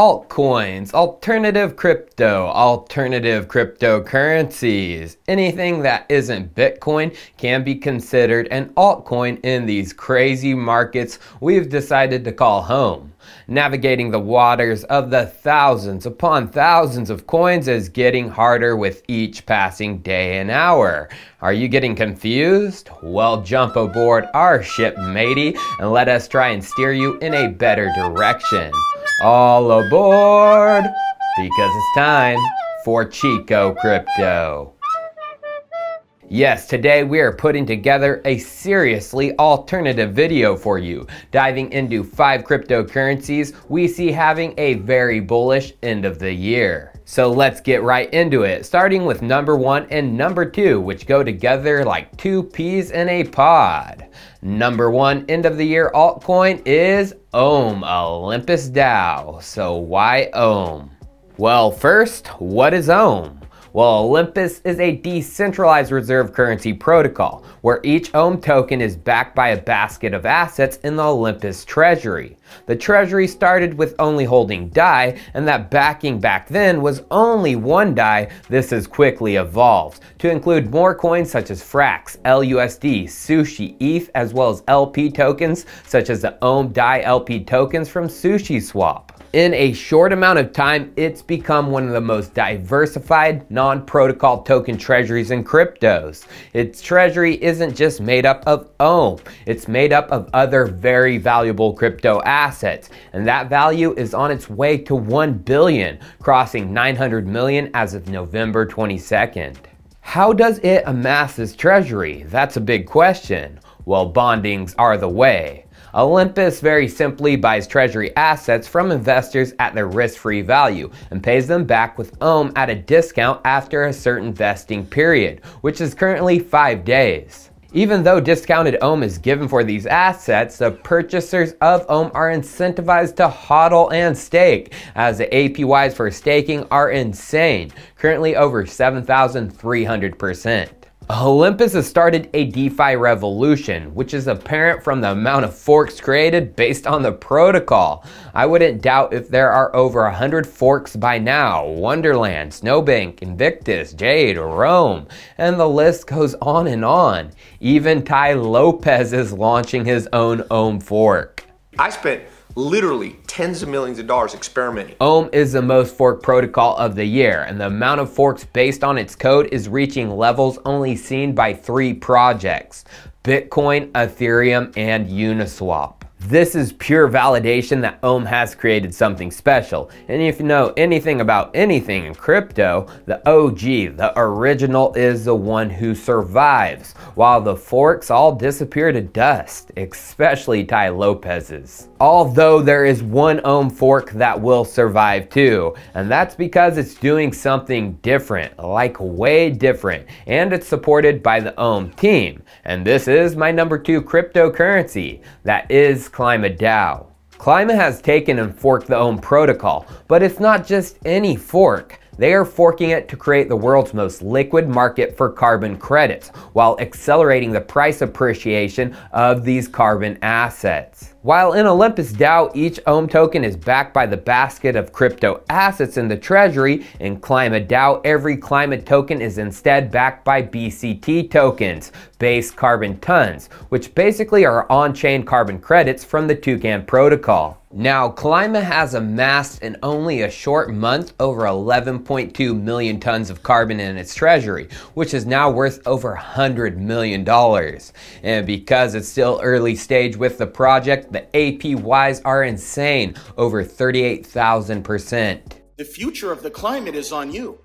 altcoins, alternative crypto, alternative cryptocurrencies. Anything that isn't Bitcoin can be considered an altcoin in these crazy markets we've decided to call home. Navigating the waters of the thousands upon thousands of coins is getting harder with each passing day and hour. Are you getting confused? Well, jump aboard our ship, matey, and let us try and steer you in a better direction. All aboard! Because it's time for Chico Crypto. Yes, today we are putting together a seriously alternative video for you, diving into five cryptocurrencies we see having a very bullish end of the year. So let's get right into it, starting with number one and number two, which go together like two peas in a pod. Number one end of the year altcoin is Ohm, Olympus Dow. So why Ohm? Well, first, what is Ohm? Well, Olympus is a decentralized reserve currency protocol where each OHM token is backed by a basket of assets in the Olympus treasury. The treasury started with only holding DAI and that backing back then was only one DAI. This has quickly evolved to include more coins such as Frax, LUSD, Sushi, ETH, as well as LP tokens such as the OHM DAI LP tokens from SushiSwap in a short amount of time, it's become one of the most diversified non-protocol token treasuries in cryptos. Its treasury isn't just made up of OM, it's made up of other very valuable crypto assets. And that value is on its way to 1 billion, crossing 900 million as of November 22nd. How does it amass this treasury? That's a big question. Well, bondings are the way. Olympus very simply buys treasury assets from investors at their risk-free value and pays them back with OM at a discount after a certain vesting period, which is currently 5 days. Even though discounted ohm is given for these assets, the purchasers of ohm are incentivized to hodl and stake, as the APYs for staking are insane, currently over 7,300%. Olympus has started a DeFi revolution, which is apparent from the amount of forks created based on the protocol. I wouldn't doubt if there are over 100 forks by now. Wonderland, Snowbank, Invictus, Jade, Rome, and the list goes on and on. Even Ty Lopez is launching his own own fork. I spent literally tens of millions of dollars experimenting. Ohm is the most forked protocol of the year, and the amount of forks based on its code is reaching levels only seen by three projects, Bitcoin, Ethereum, and Uniswap. This is pure validation that Ohm has created something special. And if you know anything about anything in crypto, the OG, the original, is the one who survives, while the forks all disappear to dust, especially Ty Lopez's. Although there is one Ohm fork that will survive too, and that's because it's doing something different, like way different, and it's supported by the Ohm team. And this is my number two cryptocurrency that is Climate DAO. Clima has taken and forked the own protocol, but it's not just any fork. They are forking it to create the world's most liquid market for carbon credits, while accelerating the price appreciation of these carbon assets. While in Olympus DAO, each ohm token is backed by the basket of crypto assets in the treasury. In Climate DAO, every climate token is instead backed by BCT tokens, base carbon tons, which basically are on-chain carbon credits from the Toucan protocol. Now, Clima has amassed in only a short month over 11.2 million tons of carbon in its treasury, which is now worth over $100 million. And because it's still early stage with the project, the APYs are insane, over 38,000%. The future of the climate is on you.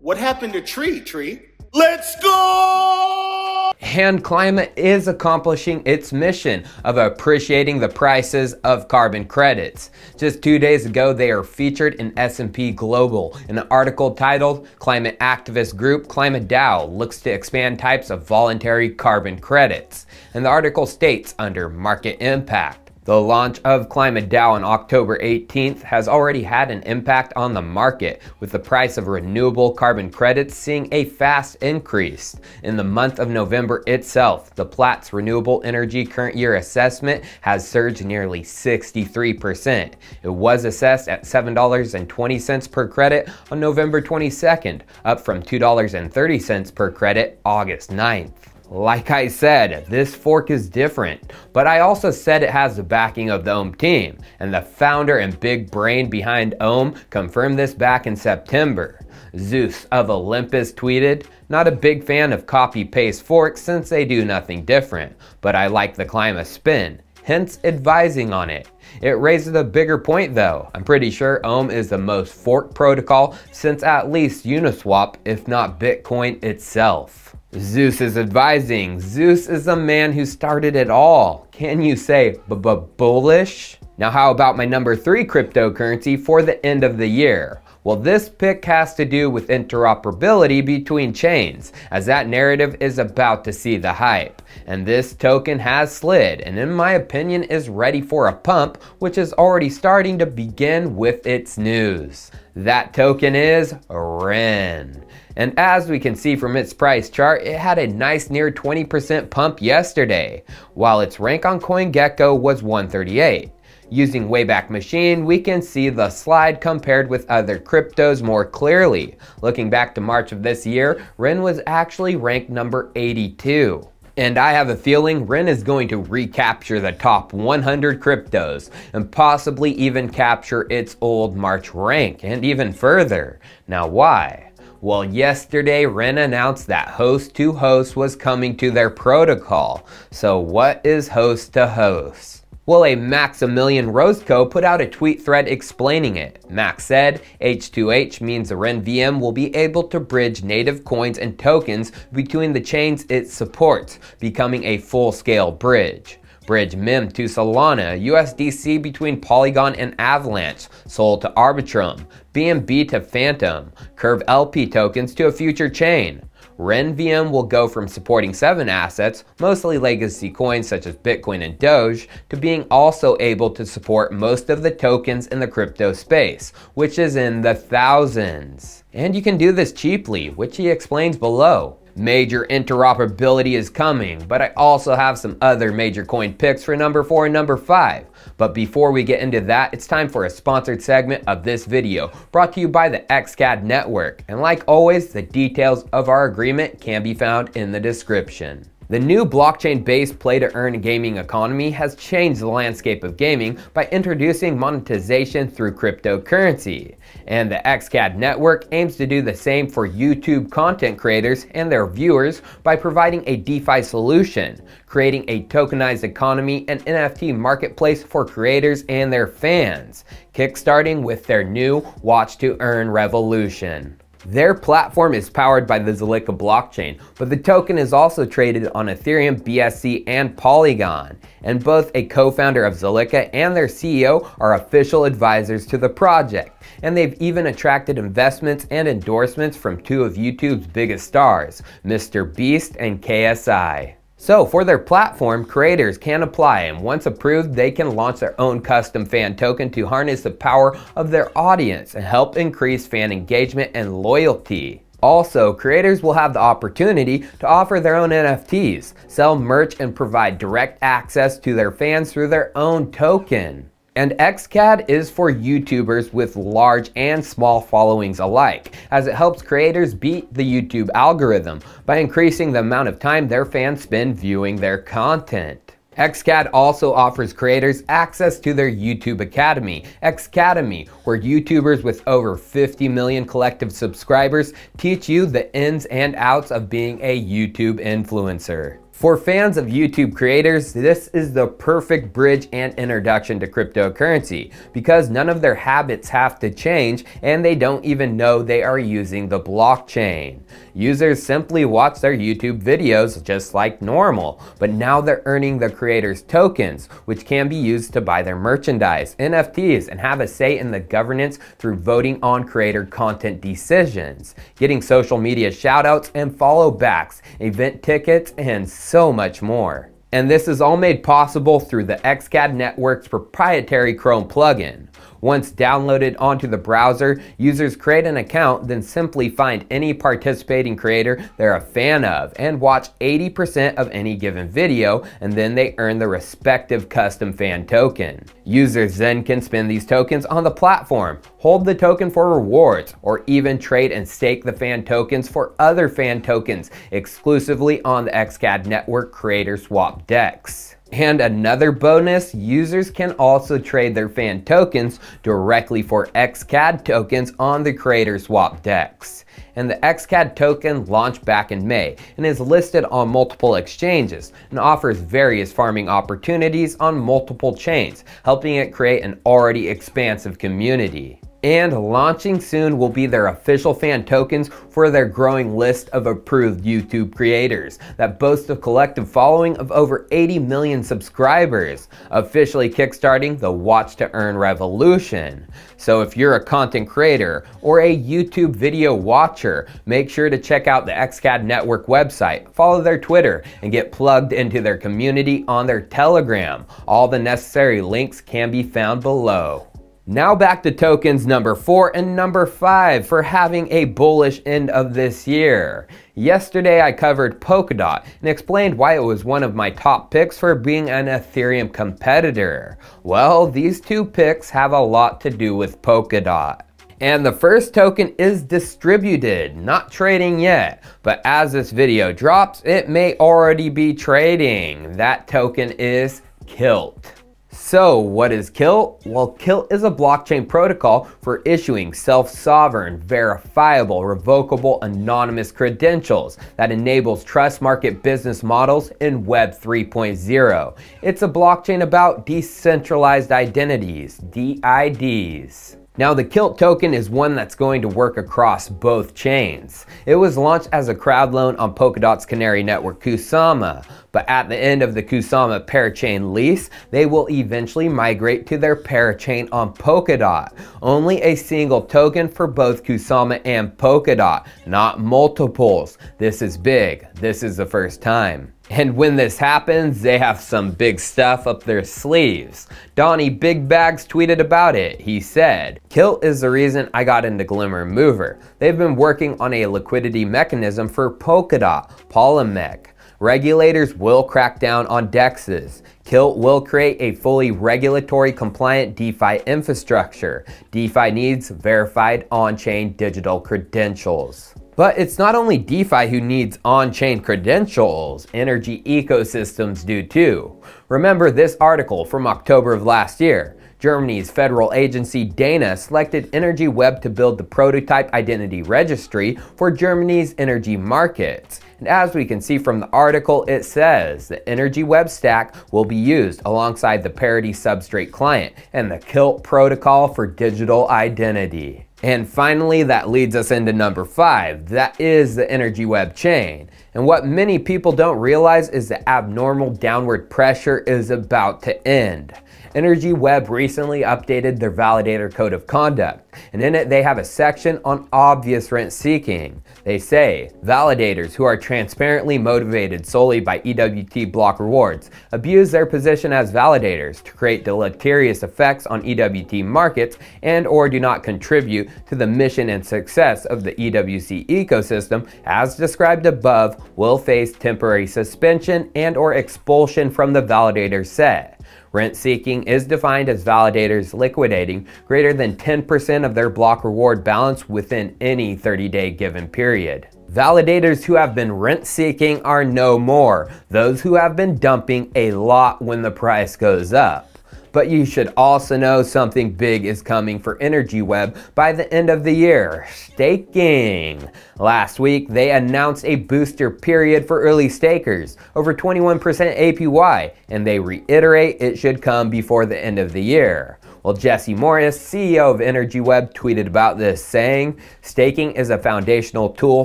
What happened to Tree, Tree? Let's go! hand climate is accomplishing its mission of appreciating the prices of carbon credits. Just two days ago, they are featured in S&P Global in an article titled Climate Activist Group Climate Dow Looks to Expand Types of Voluntary Carbon Credits. And the article states under market impact. The launch of Climate Dow on October 18th has already had an impact on the market, with the price of renewable carbon credits seeing a fast increase. In the month of November itself, the Platts Renewable Energy Current Year Assessment has surged nearly 63%. It was assessed at $7.20 per credit on November 22nd, up from $2.30 per credit August 9th. Like I said, this fork is different, but I also said it has the backing of the Ohm team, and the founder and big brain behind Ohm confirmed this back in September. Zeus of Olympus tweeted, not a big fan of copy-paste forks since they do nothing different, but I like the Clima spin, hence advising on it. It raises a bigger point though. I'm pretty sure Ohm is the most fork protocol since at least Uniswap, if not Bitcoin itself. Zeus is advising. Zeus is the man who started it all. Can you say b-b-bullish? Now how about my number three cryptocurrency for the end of the year? Well, this pick has to do with interoperability between chains, as that narrative is about to see the hype. And this token has slid, and in my opinion is ready for a pump, which is already starting to begin with its news. That token is REN. And as we can see from its price chart, it had a nice near 20% pump yesterday, while its rank on CoinGecko was 138. Using Wayback Machine, we can see the slide compared with other cryptos more clearly. Looking back to March of this year, Ren was actually ranked number 82. And I have a feeling Ren is going to recapture the top 100 cryptos and possibly even capture its old March rank and even further. Now why? Well, yesterday Ren announced that host to host was coming to their protocol. So what is host to host? Well, a Maximilian Roseco put out a tweet thread explaining it. Max said, H2H means the Ren VM will be able to bridge native coins and tokens between the chains it supports, becoming a full-scale bridge. Bridge MIM to Solana, USDC between Polygon and Avalanche, Sol to Arbitrum, BNB to Phantom, Curve LP tokens to a future chain. RenVM will go from supporting seven assets, mostly legacy coins such as Bitcoin and Doge, to being also able to support most of the tokens in the crypto space, which is in the thousands. And you can do this cheaply, which he explains below. Major interoperability is coming, but I also have some other major coin picks for number 4 and number 5. But before we get into that, it's time for a sponsored segment of this video, brought to you by the XCAD Network. And like always, the details of our agreement can be found in the description. The new blockchain-based play-to-earn gaming economy has changed the landscape of gaming by introducing monetization through cryptocurrency. And the XCAD network aims to do the same for YouTube content creators and their viewers by providing a DeFi solution, creating a tokenized economy and NFT marketplace for creators and their fans, kickstarting with their new Watch to Earn revolution. Their platform is powered by the Zalika blockchain, but the token is also traded on Ethereum, BSC, and Polygon. And both a co-founder of Zalika and their CEO are official advisors to the project. And they've even attracted investments and endorsements from two of YouTube's biggest stars, Mr. Beast and KSI. So for their platform, creators can apply and once approved, they can launch their own custom fan token to harness the power of their audience and help increase fan engagement and loyalty. Also, creators will have the opportunity to offer their own NFTs, sell merch, and provide direct access to their fans through their own token. And XCAD is for YouTubers with large and small followings alike, as it helps creators beat the YouTube algorithm by increasing the amount of time their fans spend viewing their content. XCAD also offers creators access to their YouTube Academy, Xcademy, where YouTubers with over 50 million collective subscribers teach you the ins and outs of being a YouTube influencer. For fans of YouTube creators, this is the perfect bridge and introduction to cryptocurrency because none of their habits have to change and they don't even know they are using the blockchain. Users simply watch their YouTube videos just like normal, but now they're earning the creators tokens, which can be used to buy their merchandise, NFTs, and have a say in the governance through voting on creator content decisions, getting social media shoutouts and follow backs, event tickets, and so so much more. And this is all made possible through the XCAD Network's proprietary Chrome plugin. Once downloaded onto the browser, users create an account, then simply find any participating creator they're a fan of and watch 80% of any given video, and then they earn the respective custom fan token. Users then can spend these tokens on the platform, hold the token for rewards, or even trade and stake the fan tokens for other fan tokens exclusively on the XCAD network creator swap decks. And another bonus, users can also trade their fan tokens directly for XCAD tokens on the Creator Swap DEX. And the XCAD token launched back in May and is listed on multiple exchanges and offers various farming opportunities on multiple chains, helping it create an already expansive community. And launching soon will be their official fan tokens for their growing list of approved YouTube creators that boast a collective following of over 80 million subscribers, officially kickstarting the Watch to Earn revolution. So if you're a content creator or a YouTube video watcher, make sure to check out the XCAD Network website, follow their Twitter, and get plugged into their community on their Telegram. All the necessary links can be found below. Now back to tokens number four and number five for having a bullish end of this year. Yesterday I covered Polkadot and explained why it was one of my top picks for being an Ethereum competitor. Well, these two picks have a lot to do with Polkadot. And the first token is distributed, not trading yet. But as this video drops, it may already be trading. That token is Kilt. So, what is KILT? Well, KILT is a blockchain protocol for issuing self sovereign, verifiable, revocable, anonymous credentials that enables trust market business models in Web 3.0. It's a blockchain about decentralized identities, DIDs. Now the Kilt token is one that's going to work across both chains. It was launched as a crowd loan on Polkadot's Canary network Kusama, but at the end of the Kusama parachain lease, they will eventually migrate to their parachain on Polkadot. Only a single token for both Kusama and Polkadot, not multiples. This is big. This is the first time. And when this happens, they have some big stuff up their sleeves. Donnie Big Bags tweeted about it. He said, Kilt is the reason I got into Glimmer Mover. They've been working on a liquidity mechanism for Polkadot, Polymech. Regulators will crack down on DEXs. Kilt will create a fully regulatory compliant DeFi infrastructure. DeFi needs verified on-chain digital credentials. But it's not only DeFi who needs on-chain credentials, energy ecosystems do too. Remember this article from October of last year. Germany's federal agency Dana selected Energy Web to build the prototype identity registry for Germany's energy markets. And as we can see from the article, it says the Energy Web stack will be used alongside the Parity Substrate client and the Kilt protocol for digital identity. And finally, that leads us into number five. That is the energy web chain. And what many people don't realize is the abnormal downward pressure is about to end. Energy Web recently updated their validator code of conduct, and in it they have a section on obvious rent seeking. They say, validators who are transparently motivated solely by EWT block rewards abuse their position as validators to create deleterious effects on EWT markets and or do not contribute to the mission and success of the EWC ecosystem as described above will face temporary suspension and or expulsion from the validator set. Rent seeking is defined as validators liquidating greater than 10% of their block reward balance within any 30-day given period. Validators who have been rent seeking are no more, those who have been dumping a lot when the price goes up but you should also know something big is coming for Energy Web by the end of the year, staking. Last week, they announced a booster period for early stakers, over 21% APY, and they reiterate it should come before the end of the year. Well, Jesse Morris, CEO of EnergyWeb, tweeted about this, saying, Staking is a foundational tool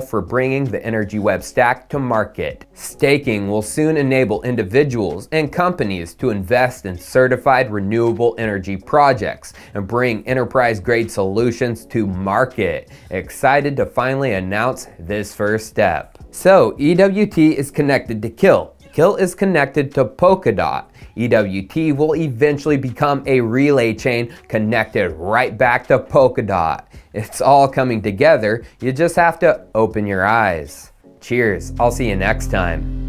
for bringing the EnergyWeb stack to market. Staking will soon enable individuals and companies to invest in certified renewable energy projects and bring enterprise grade solutions to market. Excited to finally announce this first step. So, EWT is connected to KILL Kill is connected to Polkadot. EWT will eventually become a relay chain connected right back to Polkadot. It's all coming together, you just have to open your eyes. Cheers, I'll see you next time.